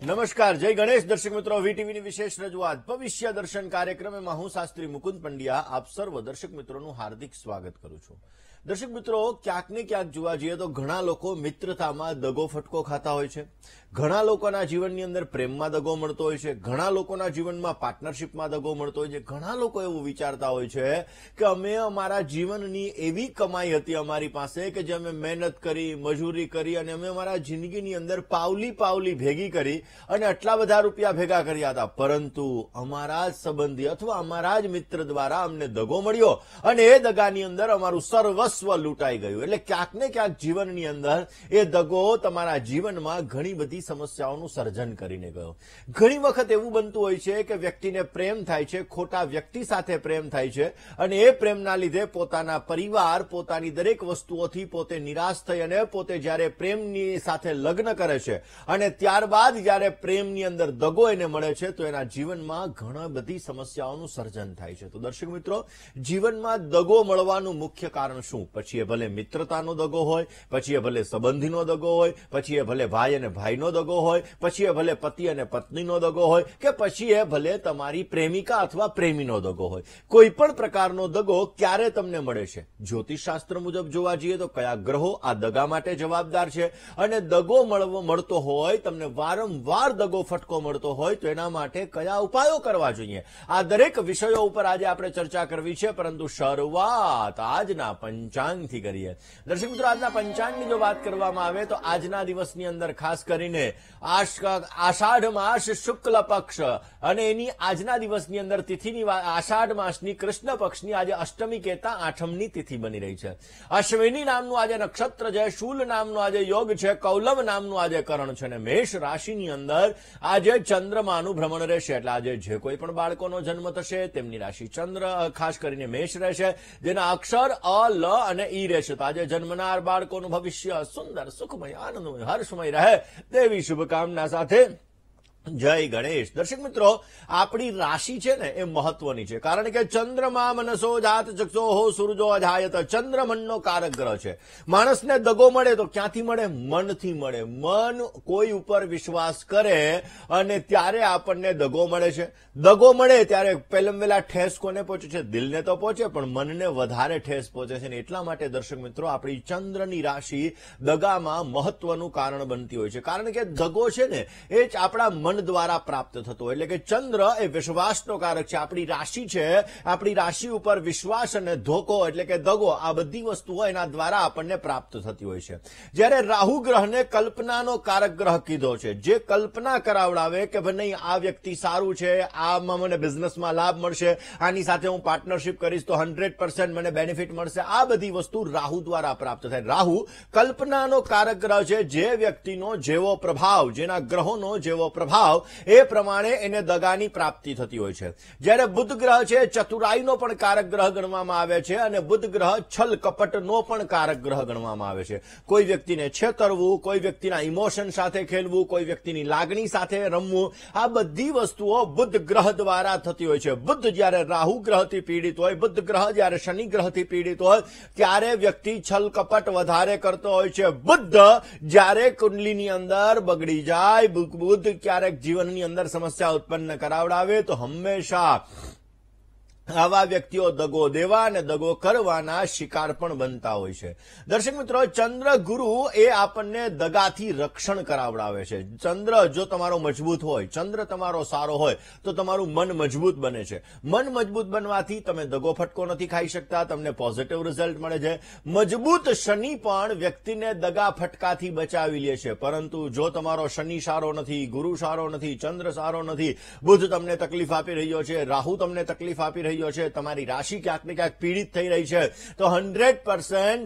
નમસ્કાર જય ગણેશ દર્શક મિત્રો વીટીવીની વિશેષ રજૂઆત ભવિષ્ય દર્શન કાર્યક્રમમાં હું શાસ્ત્રી મુકુંદ પંડ્યા આપ સર્વ દર્શક મિત્રોનું હાર્દિક સ્વાગત કરું છું દર્શક મિત્રો ક્યાંક ને ક્યાંક જોવા જઈએ તો ઘણા લોકો મિત્રતામાં દગો ફટકો ખાતા હોય છે ઘણા લોકોના જીવનની અંદર પ્રેમમાં દગો મળતો હોય છે ઘણા લોકોના જીવનમાં પાર્ટનરશિપમાં દગો મળતો હોય છે ઘણા લોકો એવું વિચારતા હોય છે કે અમે અમારા જીવનની એવી કમાઈ હતી અમારી પાસે કે જે અમે મહેનત કરી મજૂરી કરી અને અમે અમારા જિંદગીની અંદર પાવલી પાવલી ભેગી કરી અને આટલા બધા રૂપિયા ભેગા કર્યા હતા પરંતુ અમારા જ સંબંધી અથવા અમારા જ મિત્ર દ્વારા અમને દગો મળ્યો અને એ દગાની અંદર અમારું સર્વ સર્વસ્વ લૂંટાઈ ગયું એટલે ક્યાંક ને ક્યાંક જીવનની અંદર એ દગો તમારા જીવનમાં ઘણી બધી સમસ્યાઓનું સર્જન કરીને ગયો ઘણી વખત એવું બનતું હોય છે કે વ્યક્તિને પ્રેમ થાય છે ખોટા વ્યક્તિ સાથે પ્રેમ થાય છે અને એ પ્રેમના લીધે પોતાના પરિવાર પોતાની દરેક વસ્તુઓથી પોતે નિરાશ થઈ અને પોતે જ્યારે પ્રેમની સાથે લગ્ન કરે છે અને ત્યારબાદ જ્યારે પ્રેમની અંદર દગો એને મળે છે તો એના જીવનમાં ઘણા બધી સમસ્યાઓનું સર્જન થાય છે તો દર્શક મિત્રો જીવનમાં દગો મળવાનું મુખ્ય કારણ શું દગાનું પછી એ ભલે મિત્રતાનો દગો હોય પછી એ ભલે સંબંધીનો દગો હોય પછી એ ભલે ભાઈ અને ભાઈનો દગો હોય પછી એ ભલે પતિ અને પત્નીનો દગો હોય કે પછી એ ભલે તમારી પ્રેમિકા અથવા પ્રેમીનો દગો હોય કોઈ પણ પ્રકારનો દગો ક્યારે તમને મળે છે જ્યોતિષશાસ્ત્ર મુજબ જોવા જઈએ તો કયા ગ્રહો આ દગા માટે જવાબદાર છે અને દગો મળતો હોય તમને વારંવાર દગો ફટકો મળતો હોય તો એના માટે કયા ઉપાયો કરવા જોઈએ આ દરેક વિષયો ઉપર આજે આપણે ચર્ચા કરવી છે પરંતુ શરૂઆત આજના પંચ પંચાંગથી કરીએ દર્શક મિત્રો આજના પંચાંગની જો વાત કરવામાં આવે તો આજના દિવસની અંદર ખાસ કરીને આષાઢ માસ શુક્લ પક્ષ અને એની આજના દિવસની અંદર તિથિની આષાઢ માસની કૃષ્ણ પક્ષની આજે અષ્ટમી કહેતા આઠમની તિથિ બની રહી છે અશ્વિની નામનું આજે નક્ષત્ર છે શૂલ નામનો આજે યોગ છે કૌલવ નામનું આજે કરણ છે અને મેષ રાશિની અંદર આજે ચંદ્રમાનું ભ્રમણ રહેશે એટલે આજે જે કોઈ પણ બાળકોનો જન્મ થશે તેમની રાશિ ચંદ્ર ખાસ કરીને મેષ રહેશે જેના અક્ષર અ લ અને ઈ રહેશે તો આજે જન્મનાર બાળકોનું ભવિષ્ય સુંદર સુખમય આનંદમય હર્ષમય રહે તેવી શુભકામના સાથે જય ગણેશ દર્શક મિત્રો આપણી રાશિ છે ને એ મહત્વની છે કારણ કે ચંદ્રમા મનસો જાત ચક્ષો હો સૂરજો અજાયત ચંદ્ર કારક ગ્રહ છે માણસને દગો મળે તો ક્યાંથી મળે મનથી મળે મન કોઈ ઉપર વિશ્વાસ કરે અને ત્યારે આપણને દગો મળે છે દગો મળે ત્યારે પહેલમ વેલા ઠેસ કોને પહોંચે છે દિલને તો પહોંચે પણ મનને વધારે ઠેસ પહોંચે છે ને એટલા માટે દર્શક મિત્રો આપણી ચંદ્રની રાશિ દગામાં મહત્વનું કારણ બનતી હોય છે કારણ કે દગો છે ને એ જ આપણા મન द्वारा प्राप्त थतो એટલે કે ચંદ્ર એ વિશ્વાસ નો કારક છે આપણી રાશિ છે આપણી રાશિ ઉપર વિશ્વાસ અને ઢોકો એટલે કે દગો આ બધી વસ્તુઓ એના દ્વારા આપણે પ્રાપ્ત થતી હોય છે જ્યારે રાહુ ગ્રહ ને કલ્પના નો કારક ગ્રહ કીધો છે જે કલ્પના કરાવડાવે કે ભઈ નહી આ વ્યક્તિ સારું છે આ મને બિઝનેસ માં લાભ મળશે આની સાથે હું પાર્ટનરશિપ કરીશ તો 100% મને બેનિફિટ મળશે આ બધી વસ્તુ રાહુ દ્વારા પ્રાપ્ત થાય રાહુ કલ્પના નો કારક ગ્રહ છે જે વ્યક્તિ નો જેવો પ્રભાવ જેના ગ્રહો નો જેવો પ્ર ભાવ એ પ્રમાણે એને દગાની પ્રાપ્તિ થતી હોય છે જ્યારે બુધ ગ્રહ છે ચતુરાઈનો પણ કારક ગ્રહ ગણવામાં આવે છે અને બુધ ગ્રહ છલ કપટનો પણ કારક ગ્રહ ગણવામાં આવે છે કોઈ વ્યક્તિને છેતરવું કોઈ વ્યક્તિના ઇમોશન સાથે ખેલવું કોઈ વ્યક્તિની લાગણી સાથે રમવું આ બધી વસ્તુઓ બુદ્ધ ગ્રહ દ્વારા થતી હોય છે બુદ્ધ જ્યારે રાહુ ગ્રહથી પીડિત હોય બુદ્ધ ગ્રહ જ્યારે શનિ ગ્રહથી પીડિત હોય ત્યારે વ્યક્તિ છલ કપટ વધારે કરતો હોય છે બુદ્ધ જ્યારે કુંડલીની અંદર બગડી જાય બુદ્ધ ક્યારે જીવનની અંદર સમસ્યા ઉત્પન્ન કરાવડાવે તો હંમેશા આવા વ્યક્તિઓ દગો દેવા અને દગો કરવાના શિકાર પણ બનતા હોય છે દર્શક મિત્રો ચંદ્ર ગુરુ એ આપણને દગાથી રક્ષણ કરાવડાવે છે ચંદ્ર જો તમારો મજબૂત હોય ચંદ્ર તમારો સારો હોય તો તમારું મન મજબૂત બને છે મન મજબૂત બનવાથી તમે દગો ફટકો નથી ખાઈ શકતા તમને પોઝિટિવ રિઝલ્ટ મળે છે મજબૂત શનિ પણ વ્યક્તિને દગા ફટકાથી બચાવી લે છે પરંતુ જો તમારો શનિ સારો નથી ગુરુ સારો નથી ચંદ્ર સારો નથી બુધ તમને તકલીફ આપી રહ્યો છે રાહુ તમને તકલીફ આપી રહ્યો રહ્યો છે તમારી રાશિ ક્યાંક ને ક્યાંક પીડિત થઈ રહી છે તો હંડ્રેડ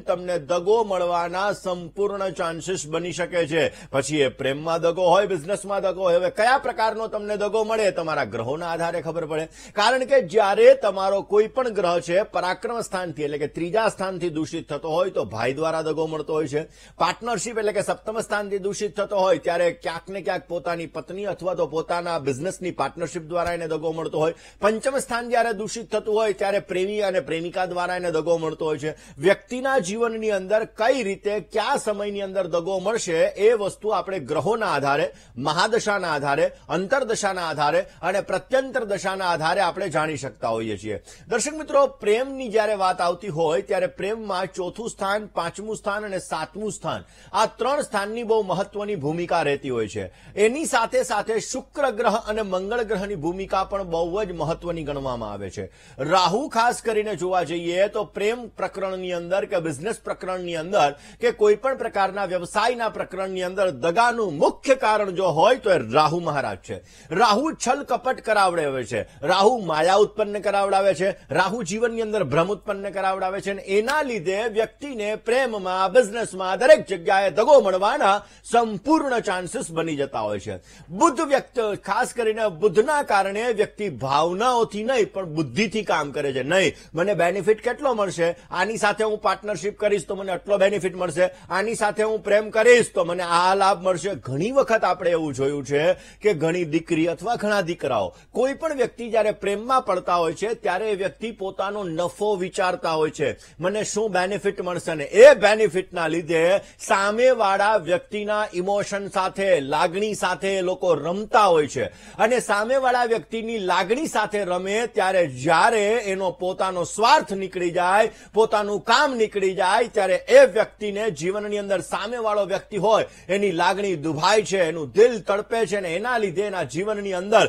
તમને દગો મળવાના સંપૂર્ણ ચાન્સીસ બની શકે છે પછી એ પ્રેમમાં દગો હોય બિઝનેસમાં દગો હોય હવે કયા પ્રકારનો તમને દગો મળે તમારા ગ્રહોના આધારે ખબર પડે કારણ કે જ્યારે તમારો કોઈ પણ ગ્રહ છે પરાક્રમ સ્થાનથી એટલે કે ત્રીજા સ્થાનથી દૂષિત થતો હોય તો ભાઈ દ્વારા દગો મળતો હોય છે પાર્ટનરશીપ એટલે કે સપ્તમ સ્થાનથી દૂષિત થતો હોય ત્યારે ક્યાંક ને ક્યાંક પોતાની પત્ની અથવા તો પોતાના બિઝનેસની પાર્ટનરશીપ દ્વારા એને દગો મળતો હોય પંચમ સ્થાન જ્યારે દૂષિત દૂષિત થતું હોય ત્યારે પ્રેમી અને પ્રેમિકા દ્વારા એને દગો મળતો હોય છે વ્યક્તિના જીવનની અંદર કઈ રીતે કયા સમયની અંદર દગો મળશે એ વસ્તુ આપણે ગ્રહોના આધારે મહાદશાના આધારે અંતરદશાના આધારે અને પ્રત્યંતર દશાના આધારે આપણે જાણી શકતા હોઈએ છીએ દર્શક મિત્રો પ્રેમની જ્યારે વાત આવતી હોય ત્યારે પ્રેમમાં ચોથું સ્થાન પાંચમું સ્થાન અને સાતમું સ્થાન આ ત્રણ સ્થાનની બહુ મહત્વની ભૂમિકા રહેતી હોય છે એની સાથે સાથે શુક્ર ગ્રહ અને મંગળ ગ્રહની ભૂમિકા પણ બહુ જ મહત્વની ગણવામાં આવે છે રાહુ ખાસ કરીને જોવા જઈએ તો પ્રેમ પ્રકરણની અંદર કે બિઝનેસ પ્રકરણની અંદર કે કોઈ પ્રકારના વ્યવસાયના પ્રકરણની અંદર દગાનું મુખ્ય કારણ જો હોય તો એ રાહુ મહારાજ છે રાહુ છલ કપટ કરાવડાવે છે રાહુ માયા ઉત્પન્ન કરાવડાવે છે રાહુ જીવનની અંદર ભ્રમ ઉત્પન્ન કરાવડાવે છે એના લીધે વ્યક્તિને પ્રેમમાં બિઝનેસમાં દરેક જગ્યાએ દગો મળવાના સંપૂર્ણ ચાન્સીસ બની જતા હોય છે બુદ્ધ વ્યક્ત ખાસ કરીને બુદ્ધના કારણે વ્યક્તિ ભાવનાઓથી નહીં પણ બુદ્ધ બુદ્ધિથી કામ કરે છે નહીં મને બેનિફિટ કેટલો મળશે આની સાથે હું પાર્ટનરશિપ કરીશ તો મને આટલો બેનિફિટ મળશે આની સાથે હું પ્રેમ કરીશ તો મને આ લાભ મળશે ઘણી વખત આપણે એવું જોયું છે કે ઘણી દીકરી અથવા ઘણા દીકરાઓ કોઈ પણ વ્યક્તિ જ્યારે પ્રેમમાં પડતા હોય છે ત્યારે એ વ્યક્તિ પોતાનો નફો વિચારતા હોય છે મને શું બેનિફિટ મળશે ને એ બેનિફિટના લીધે સામેવાળા વ્યક્તિના ઇમોશન સાથે લાગણી સાથે લોકો રમતા હોય છે અને સામેવાળા વ્યક્તિની લાગણી સાથે રમે ત્યારે જ્યારે એનો પોતાનો સ્વાર્થ નીકળી જાય પોતાનું કામ નીકળી જાય ત્યારે એ વ્યક્તિને જીવનની અંદર સામેવાળો વ્યક્તિ હોય એની લાગણી દુભાય છે એનું દિલ તડપે છે અને એના લીધે એના જીવનની અંદર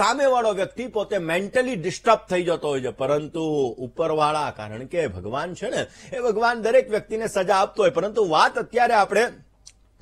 સામેવાળો વ્યક્તિ પોતે મેન્ટલી ડિસ્ટર્બ થઈ જતો હોય છે પરંતુ ઉપરવાળા કારણ કે ભગવાન છે ને એ ભગવાન દરેક વ્યક્તિને સજા આપતો હોય પરંતુ વાત અત્યારે આપણે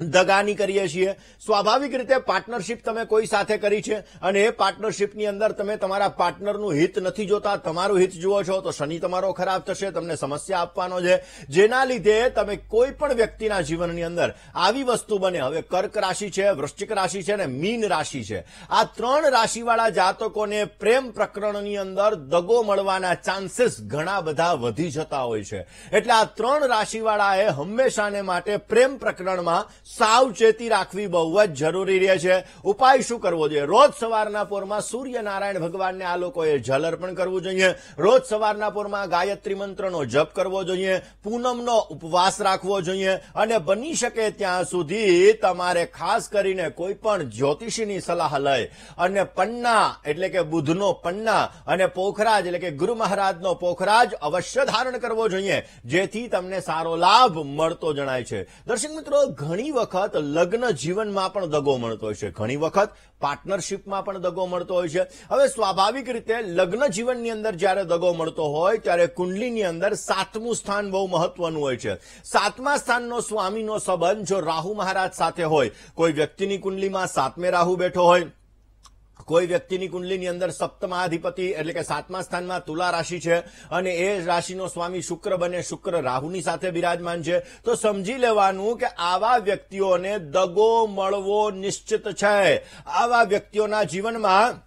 દગાની કરીએ છીએ સ્વાભાવિક રીતે પાર્ટનરશિપ તમે કોઈ સાથે કરી છે અને એ પાર્ટનરશીપની અંદર તમે તમારા પાર્ટનરનું હિત નથી જોતા તમારું હિત જુઓ છો તો શનિ તમારો ખરાબ થશે તમને સમસ્યા આપવાનો છે જેના લીધે તમે કોઈ પણ વ્યક્તિના જીવનની અંદર આવી વસ્તુ બને હવે કર્ક રાશિ છે વૃશ્ચિક રાશિ છે અને મીન રાશિ છે આ ત્રણ રાશિવાળા જાતકોને પ્રેમ પ્રકરણની અંદર દગો મળવાના ચાન્સીસ ઘણા બધા વધી જતા હોય છે એટલે આ ત્રણ રાશિવાળાએ હંમેશાને માટે પ્રેમ પ્રકરણમાં સાવચેતી રાખવી બહુ જ જરૂરી રહે છે ઉપાય શું કરવો જોઈએ રોજ સવારના પોરમાં સૂર્યનારાયણ ભગવાનને આ લોકોએ જલ અર્પણ કરવું જોઈએ રોજ સવારના પોરમાં ગાયત્રી મંત્રનો જપ કરવો જોઈએ પૂનમનો ઉપવાસ રાખવો જોઈએ અને બની શકે ત્યાં સુધી તમારે ખાસ કરીને કોઈ પણ જ્યોતિષીની સલાહ લઈ અને પન્ના એટલે કે બુધનો પન્ના અને પોખરાજ એટલે કે ગુરુ મહારાજનો પોખરાજ અવશ્ય ધારણ કરવો જોઈએ જેથી તમને સારો લાભ મળતો જણાય છે દર્શક મિત્રો ઘણી વખત લગ્ન જીવનમાં પણ દગો મળતો હોય છે ઘણી વખત પાર્ટનરશિપમાં પણ દગો મળતો હોય છે હવે સ્વાભાવિક રીતે લગ્ન જીવનની અંદર જ્યારે દગો મળતો હોય ત્યારે કુંડલીની અંદર સાતમું સ્થાન બહુ મહત્વનું હોય છે સાતમા સ્થાનનો સ્વામીનો સંબંધ જો રાહુ મહારાજ સાથે હોય કોઈ વ્યક્તિની કુંડલીમાં સાતમે રાહુ બેઠો હોય કોઈ વ્યક્તિની કુંડલીની અંદર સપ્તમાધિપતિ એટલે કે સાતમા સ્થાનમાં તુલા રાશિ છે અને એ રાશિનો સ્વામી શુક્ર બને શુક્ર રાહુની સાથે બિરાજમાન છે તો સમજી લેવાનું કે આવા વ્યક્તિઓને દગો મળવો નિશ્ચિત છે આવા વ્યક્તિઓના જીવનમાં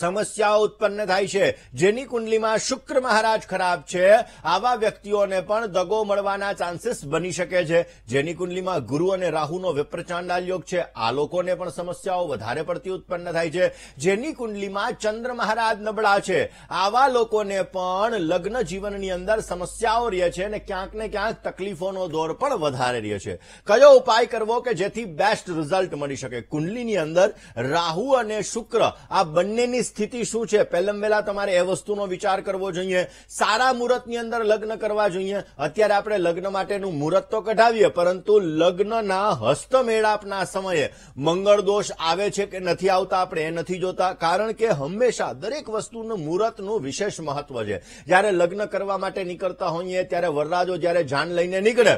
સમસ્યા ઉત્પન્ન થાય છે જેની કુંડલીમાં શુક્ર મહારાજ ખરાબ છે આવા વ્યક્તિઓને પણ દગો મળવાના ચાન્સીસ બની શકે છે જેની કુંડલીમાં ગુરુ અને રાહુનો વિપ્રચાંડાલ યોગ છે આ લોકોને પણ સમસ્યાઓ વધારે પડતી ઉત્પન્ન થાય છે જેની કુંડલીમાં ચંદ્ર મહારાજ નબળા છે આવા લોકોને પણ લગ્ન જીવનની અંદર સમસ્યાઓ રહે છે અને ક્યાંક ને ક્યાંક તકલીફોનો દોર પણ વધારે રહે છે કયો ઉપાય કરવો કે જેથી બેસ્ટ રિઝલ્ટ મળી શકે કુંડલીની અંદર રાહુ અને શુક્ર આ બંનેની તમારી સ્થિતિ શું છે પહેલા વહેલા તમારે એ વસ્તુનો વિચાર કરવો જોઈએ સારા મુહૂર્તની અંદર લગ્ન કરવા જોઈએ અત્યારે આપણે લગ્ન માટેનું મુહૂર્ત તો કઢાવીએ પરંતુ લગ્નના હસ્તમેળાપના સમયે મંગળ દોષ આવે છે કે નથી આવતા આપણે એ નથી જોતા કારણ કે હંમેશા દરેક વસ્તુનું મુહૂર્તનું વિશેષ મહત્વ છે જ્યારે લગ્ન કરવા માટે નીકળતા હોઈએ ત્યારે વરરાજો જ્યારે જાન લઈને નીકળે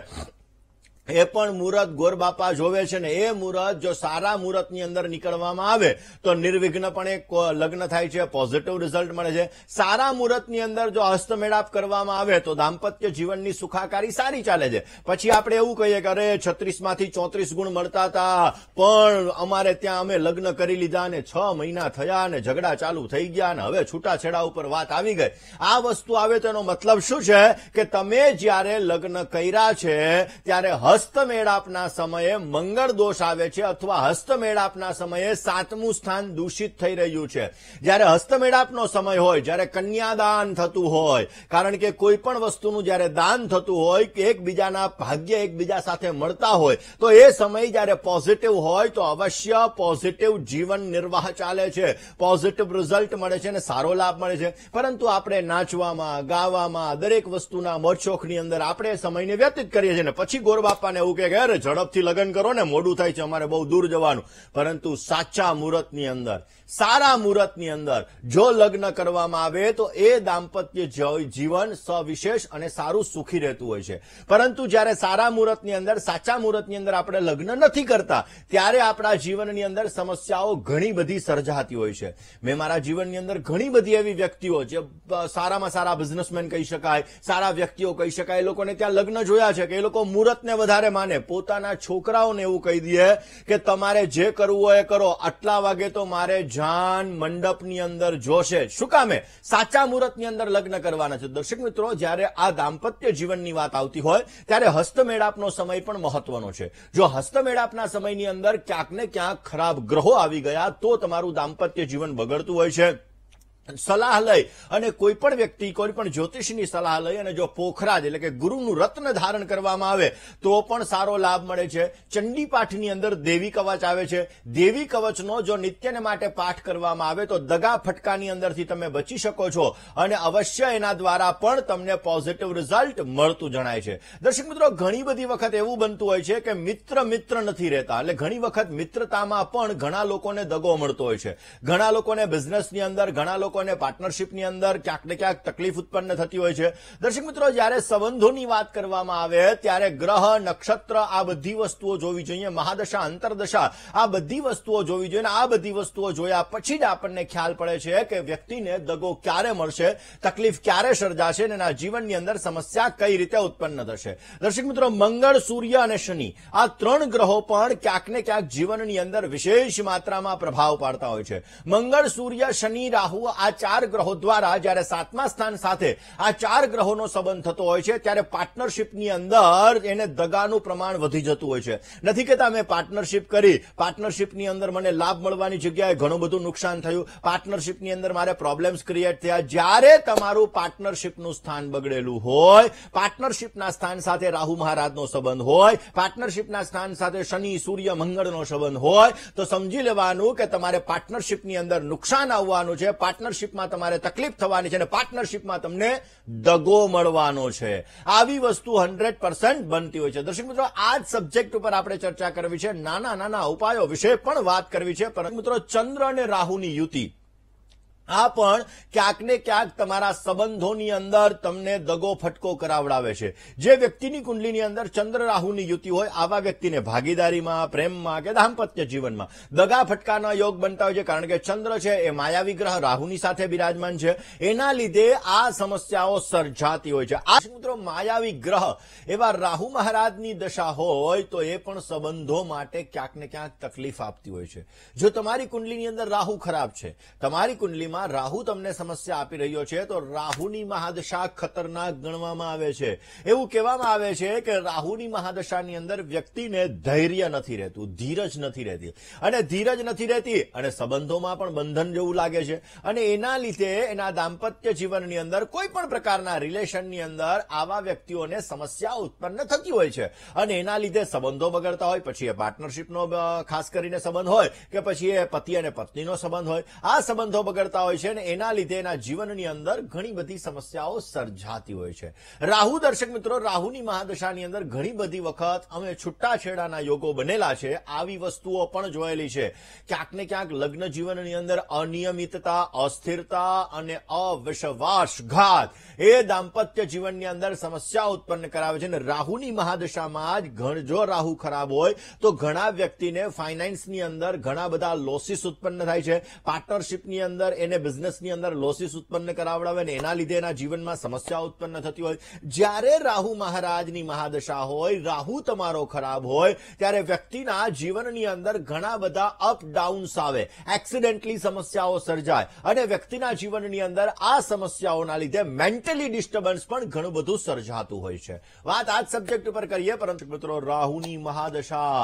એ પણ મુહૂર્ત ગોરબાપા જોવે છે ને એ મુહૂર્ત જો સારા મુહૂર્તની અંદર નીકળવામાં આવે તો નિર્વિઘ્નપણે લગ્ન થાય છે પોઝિટિવ રિઝલ્ટ મળે છે સારા મુહૂર્તની અંદર જો હસ્તમેળાપ કરવામાં આવે તો દાંપત્ય જીવનની સુખાકારી સારી ચાલે છે પછી આપણે એવું કહીએ કે અરે છત્રીસમાંથી ચોત્રીસ ગુણ મળતા હતા પણ અમારે ત્યાં અમે લગ્ન કરી લીધા ને છ મહિના થયા ને ઝઘડા ચાલુ થઈ ગયા ને હવે છૂટાછેડા ઉપર વાત આવી ગઈ આ વસ્તુ આવે તેનો મતલબ શું છે કે તમે જ્યારે લગ્ન કર્યા છે ત્યારે હસ્તમેળાપના સમયે મંગળ દોષ આવે છે અથવા હસ્તમેળાપના સમયે સાતમું સ્થાન દૂષિત થઈ રહ્યું છે જ્યારે હસ્તમેળાપનો સમય હોય જ્યારે કન્યાદાન થતું હોય કારણ કે કોઈ પણ વસ્તુનું જ્યારે દાન થતું હોય કે એકબીજાના ભાગ્ય એકબીજા સાથે મળતા હોય તો એ સમય જ્યારે પોઝિટિવ હોય તો અવશ્ય પોઝિટિવ જીવન નિર્વાહ ચાલે છે પોઝિટિવ રિઝલ્ટ મળે છે અને સારો લાભ મળે છે પરંતુ આપણે નાચવામાં ગાવામાં દરેક વસ્તુના મોરચોખની અંદર આપણે સમયને વ્યતીત કરીએ છીએ અને પછી ગોરબા બાપાને એવું કે અરે ઝડપથી લગ્ન કરો ને મોડું થાય છે અમારે બહુ દૂર જવાનું પરંતુ સાચા મુહૂર્તની અંદર સારા મુહૂર્તની અંદર જો લગ્ન કરવામાં આવે તો એ દાંપત્ય જીવન સવિશેષ અને સારું સુખી રહેતું હોય છે પરંતુ જ્યારે સારા મુહૂર્તની અંદર સાચા મુહૂર્તની અંદર આપણે લગ્ન નથી કરતા ત્યારે આપણા જીવનની અંદર સમસ્યાઓ ઘણી બધી સર્જાતી હોય છે મેં મારા જીવનની અંદર ઘણી બધી એવી વ્યક્તિઓ જે સારામાં સારા બિઝનેસમેન કહી શકાય સારા વ્યક્તિઓ કહી શકાય એ લોકોને ત્યાં લગ્ન જોયા છે કે એ લોકો મુહૂર્તને વધારે માને પોતાના છોકરાઓને એવું કહી દે કે તમારે જે કરવું હોય એ કરો આટલા વાગે તો મારે જાન મંડપની અંદર જોશે શું કામે સાચા મુહૂર્તની અંદર લગ્ન કરવાના છે દર્શક મિત્રો જ્યારે આ દાંપત્ય જીવનની વાત આવતી હોય ત્યારે હસ્તમેળાપનો સમય પણ મહત્વનો છે જો હસ્તમેળાપના સમયની અંદર ક્યાંક ને ક્યાંક ખરાબ ગ્રહો આવી ગયા તો તમારું દાંપત્ય જીવન બગડતું હોય છે સલાહ લઈ અને કોઈ પણ વ્યક્તિ કોઈ પણ જ્યોતિષની સલાહ લઈ અને જો પોખરાજ એટલે કે ગુરુનું રત્ન ધારણ કરવામાં આવે તો પણ સારો લાભ મળે છે ચંડી પાઠની અંદર દેવી કવચ આવે છે દેવી કવચનો જો નિત્યને માટે પાઠ કરવામાં આવે તો દગા ફટકાની અંદરથી તમે બચી શકો છો અને અવશ્ય એના દ્વારા પણ તમને પોઝિટિવ રિઝલ્ટ મળતું જણાય છે દર્શક મિત્રો ઘણી બધી વખત એવું બનતું હોય છે કે મિત્ર મિત્ર નથી રહેતા એટલે ઘણી વખત મિત્રતામાં પણ ઘણા લોકોને દગો મળતો હોય છે ઘણા લોકોને બિઝનેસની અંદર ઘણા લોકો લોકોને પાર્ટનરશીપની અંદર ક્યાંક ને ક્યાંક તકલીફ ઉત્પન્ન થતી હોય છે દર્શક મિત્રો જ્યારે સંબંધોની વાત કરવામાં આવે ત્યારે ગ્રહ નક્ષત્ર આ બધી વસ્તુઓ જોવી જોઈએ મહાદશા અંતરદશા આ બધી વસ્તુઓ જોવી જોઈએ આ બધી વસ્તુઓ જોયા પછી જ આપણને ખ્યાલ પડે છે કે વ્યક્તિને દગો ક્યારે મળશે તકલીફ ક્યારે સર્જાશે અને એના જીવનની અંદર સમસ્યા કઈ રીતે ઉત્પન્ન થશે દર્શક મિત્રો મંગળ સૂર્ય અને શનિ આ ત્રણ ગ્રહો પણ ક્યાંક ને ક્યાંક જીવનની અંદર વિશેષ માત્રામાં પ્રભાવ પાડતા હોય છે મંગળ સૂર્ય શનિ રાહુ આ આ ચાર ગ્રહો દ્વારા જ્યારે સાતમા સ્થાન સાથે આ ચાર ગ્રહોનો સંબંધ થતો હોય છે ત્યારે પાર્ટનરશિપની અંદર એને દગાનું પ્રમાણ વધી જતું હોય છે નથી કહેતા મેં પાર્ટનરશિપ કરી પાર્ટનરશિપની અંદર મને લાભ મળવાની જગ્યાએ ઘણું બધું નુકસાન થયું પાર્ટનરશિપની અંદર મારે પ્રોબ્લેમ્સ ક્રિએટ થયા જ્યારે તમારું પાર્ટનરશિપનું સ્થાન બગડેલું હોય પાર્ટનરશિપના સ્થાન સાથે રાહુ મહારાજનો સંબંધ હોય પાર્ટનરશિપના સ્થાન સાથે શનિ સૂર્ય મંગળનો સંબંધ હોય તો સમજી લેવાનું કે તમારે પાર્ટનરશિપની અંદર નુકસાન આવવાનું છે પાર્ટનર પાર્ટનરશિપમાં તમારે તકલીફ થવાની છે અને પાર્ટનરશિપમાં તમને દગો મળવાનો છે આવી વસ્તુ હંડ્રેડ પર્સન્ટ બનતી હોય છે દર્શક મિત્રો આ જ સબ્જેક્ટ ઉપર આપણે ચર્ચા કરવી છે નાના નાના ઉપાયો વિશે પણ વાત કરવી છે પરંતુ મિત્રો ચંદ્ર અને રાહુની યુતિ આ પણ ક્યાંક ને ક્યાંક તમારા સંબંધોની અંદર તમને દગો ફટકો કરાવડાવે છે જે વ્યક્તિની કુંડલીની અંદર ચંદ્ર રાહુની યુતિ હોય આવા વ્યક્તિને ભાગીદારીમાં પ્રેમમાં કે દાંપત્ય જીવનમાં દગા ફટકાના યોગ બનતા હોય છે કારણ કે ચંદ્ર છે એ માયાવી ગ્રહ રાહુની સાથે બિરાજમાન છે એના લીધે આ સમસ્યાઓ સર્જાતી હોય છે આ મિત્રો માયાવી ગ્રહ એવા રાહુ મહારાજની દશા હોય તો એ પણ સંબંધો માટે ક્યાંક ને ક્યાંક તકલીફ આપતી હોય છે જો તમારી કુંડલીની અંદર રાહુ ખરાબ છે તમારી કુંડલીમાં સમયમાં રાહુ તમને સમસ્યા આપી રહ્યો છે તો રાહુની મહાદશા ખતરનાક ગણવામાં આવે છે એવું કહેવામાં આવે છે કે રાહુની મહાદશાની અંદર વ્યક્તિને ધૈર્ય નથી રહેતું ધીરજ નથી રહેતી અને ધીરજ નથી રહેતી અને સંબંધોમાં પણ બંધન જેવું લાગે છે અને એના લીધે એના દાંપત્ય જીવનની અંદર કોઈ પણ પ્રકારના રિલેશનની અંદર આવા વ્યક્તિઓને સમસ્યા ઉત્પન્ન થતી હોય છે અને એના લીધે સંબંધો બગડતા હોય પછી એ પાર્ટનરશિપનો ખાસ કરીને સંબંધ હોય કે પછી એ પતિ અને પત્નીનો સંબંધ હોય આ સંબંધો બગડતા હોય છે અને એના લીધે એના જીવનની અંદર ઘણી બધી સમસ્યાઓ સર્જાતી હોય છે રાહુ દર્શક મિત્રો રાહુની મહાદશાની અંદર ઘણી બધી વખત અમે છૂટાછેડાના યોગો બનેલા છે આવી વસ્તુઓ પણ જોયેલી છે ક્યાંક ક્યાંક લગ્ન જીવનની અંદર અનિયમિતતા અસ્થિરતા અને અવિશ્વાસઘાત એ દાંપત્ય જીવનની અંદર સમસ્યા ઉત્પન્ન કરાવે છે અને રાહુની મહાદશામાં જ જો રાહુ ખરાબ હોય તો ઘણા વ્યક્તિને ફાઇનાન્સની અંદર ઘણા બધા લોસીસ ઉત્પન્ન થાય છે પાર્ટનરશીપની અંદર એને એને બિઝનેસની અંદર લોસીસ ઉત્પન્ન કરાવડાવે ને એના લીધે એના જીવનમાં સમસ્યા ઉત્પન્ન થતી હોય જ્યારે રાહુ મહારાજની મહાદશા હોય રાહુ તમારો ખરાબ હોય ત્યારે વ્યક્તિના જીવનની અંદર ઘણા બધા અપ ડાઉન્સ આવે એક્સિડેન્ટલી સમસ્યાઓ સર્જાય અને વ્યક્તિના જીવનની અંદર આ સમસ્યાઓના લીધે મેન્ટલી ડિસ્ટર્બન્સ પણ ઘણું બધું સર્જાતું હોય છે વાત આ જ સબ્જેક્ટ ઉપર કરીએ પરંતુ મિત્રો રાહુની મહાદશા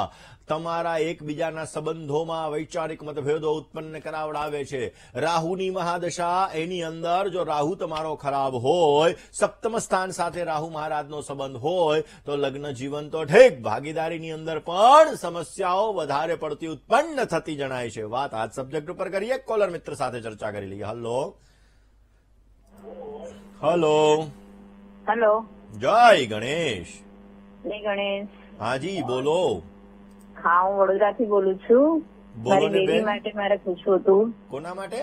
તમારા એકબીજાના સંબંધોમાં વૈચારિક મતભેદો ઉત્પન્ન કરાવડાવે છે રાહુની મહાદશા એની અંદર જો રાહુ તમારો ખરાબ હોય સપ્તમ સ્થાન સાથે રાહુ મહારાજનો સંબંધ હોય તો લગ્ન જીવન તો ઠેક ભાગીદારીની અંદર પણ સમસ્યાઓ વધારે પડતી ઉત્પન્ન થતી જણાય છે વાત આ સબ્જેક્ટ ઉપર કરીએ કોલર મિત્ર સાથે ચર્ચા કરી લઈએ હલો હલો હલો જય ગણેશ જય ગણેશ હાજી બોલો હા હું વડોદરાથી બોલું છું મારી બેબી માટે મારે પૂછવું હતું કોના માટે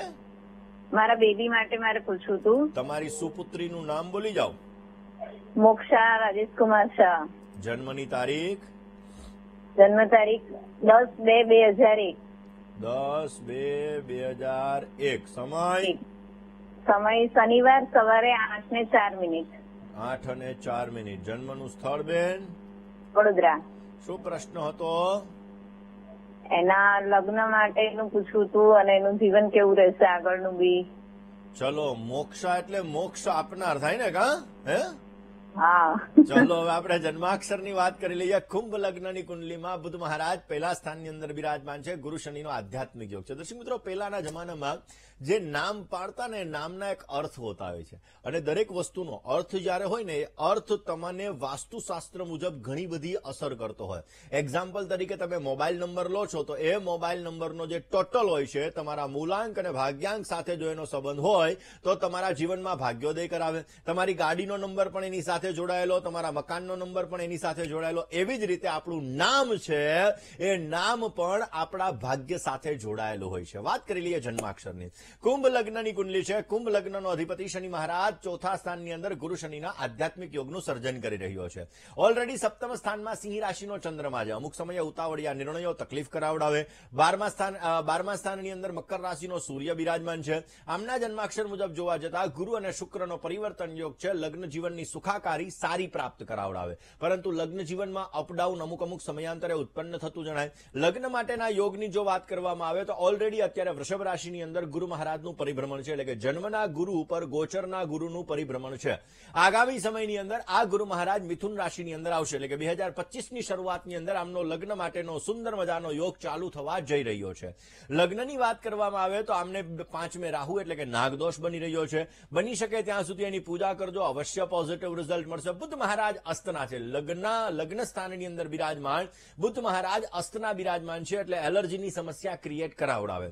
મારા બેબી માટે મારે પૂછવું હતું તમારી સુપુત્રીનું નામ બોલી જાઓ મોક્ષા રાજેશકુમાર શાહ જન્મની તારીખ જન્મ તારીખ દસ બે બે હજાર એક દસ બે બે હજાર એક સમય સમય શનિવાર સવારે આઠ ને ચાર મિનિટ આઠ અને ચાર મિનિટ જન્મનું સ્થળ બેન વડોદરા શું પ્રશ્ન હતો એના લગ્ન માટે એનું પૂછવું હતું અને એનું જીવન કેવું રહેશે આગળનું બી ચલો મોક્ષા એટલે મોક્ષ આપનાર થાય ને કા હે ચલો હવે આપણે જન્માક્ષર ની વાત કરી લઈએ કુંભ લગ્નની કુંડલીમાં બુદ્ધ મહારાજ પહેલા સ્થાનની અંદર બિરાજમાન છે ગુરુ શનિનો આધ્યાત્મિક યોગ છે દર્શક મિત્રો પહેલાના જમાનામાં જે નામ પાડતા ને નામના એક અર્થ હોતા હોય છે અને દરેક વસ્તુનો અર્થ જ્યારે હોય ને એ અર્થ તમને વાસ્તુશાસ્ત્ર મુજબ ઘણી બધી અસર કરતો હોય એક્ઝામ્પલ તરીકે તમે મોબાઈલ નંબર લો છો તો એ મોબાઈલ નંબરનો જે ટોટલ હોય છે તમારા મૂલાંક અને ભાગ્યાંક સાથે જો એનો સંબંધ હોય તો તમારા જીવનમાં ભાગ્યોદય કરાવે તમારી ગાડીનો નંબર પણ એની સાથે સાથે જોડાયેલો તમારા મકાનનો નંબર પણ એની સાથે જોડાયેલો એવી જ રીતે આપણું નામ છે એ નામ પણ આપણા ભાગ્ય સાથે જોડાયેલું હોય છે વાત કરી લઈએ જન્માક્ષરની કુંભ લગ્નની કુંડલી છે કુંભ લગ્નનો અધિપતિ શનિ મહારાજ ચોથા સ્થાનની અંદર ગુરુ શનિના આધ્યાત્મિક યોગનું સર્જન કરી રહ્યો છે ઓલરેડી સપ્તમ સ્થાનમાં સિંહ રાશિનો ચંદ્રમા છે અમુક સમયે ઉતાવળિયા નિર્ણયો તકલીફ કરાવડાવે બારમા સ્થાન બારમા સ્થાનની અંદર મકર રાશિનો સૂર્ય બિરાજમાન છે આમના જન્માક્ષર મુજબ જોવા જતા ગુરુ અને શુક્રનો પરિવર્તન યોગ છે લગ્ન જીવનની સુખાકારી જાણકારી સારી પ્રાપ્ત કરાવડાવે પરંતુ લગ્ન જીવનમાં અપડાઉન અમુક અમુક સમયાંતરે ઉત્પન્ન થતું જણાય લગ્ન માટેના યોગની જો વાત કરવામાં આવે તો ઓલરેડી અત્યારે વૃષભ રાશિની અંદર ગુરુ મહારાજનું પરિભ્રમણ છે એટલે કે જન્મના ગુરુ ઉપર ગોચરના ગુરુનું પરિભ્રમણ છે આગામી સમયની અંદર આ ગુરુ મહારાજ મિથુન રાશિની અંદર આવશે એટલે કે બે હજાર પચીસની શરૂઆતની અંદર આમનો લગ્ન માટેનો સુંદર મજાનો યોગ ચાલુ થવા જઈ રહ્યો છે લગ્નની વાત કરવામાં આવે તો આમને પાંચમે રાહુ એટલે કે નાગદોષ બની રહ્યો છે બની શકે ત્યાં સુધી એની પૂજા કરજો અવશ્ય પોઝિટિવ રિઝલ્ટ મળશે બુદ્ધ મહારાજ અસ્તના છે લગ્ન લગ્ન સ્થાનની અંદર બિરાજમાન બુદ્ધ મહારાજ અસ્તના બિરાજમાન છે એટલે એલર્જીની સમસ્યા ક્રિએટ કરાવડાવે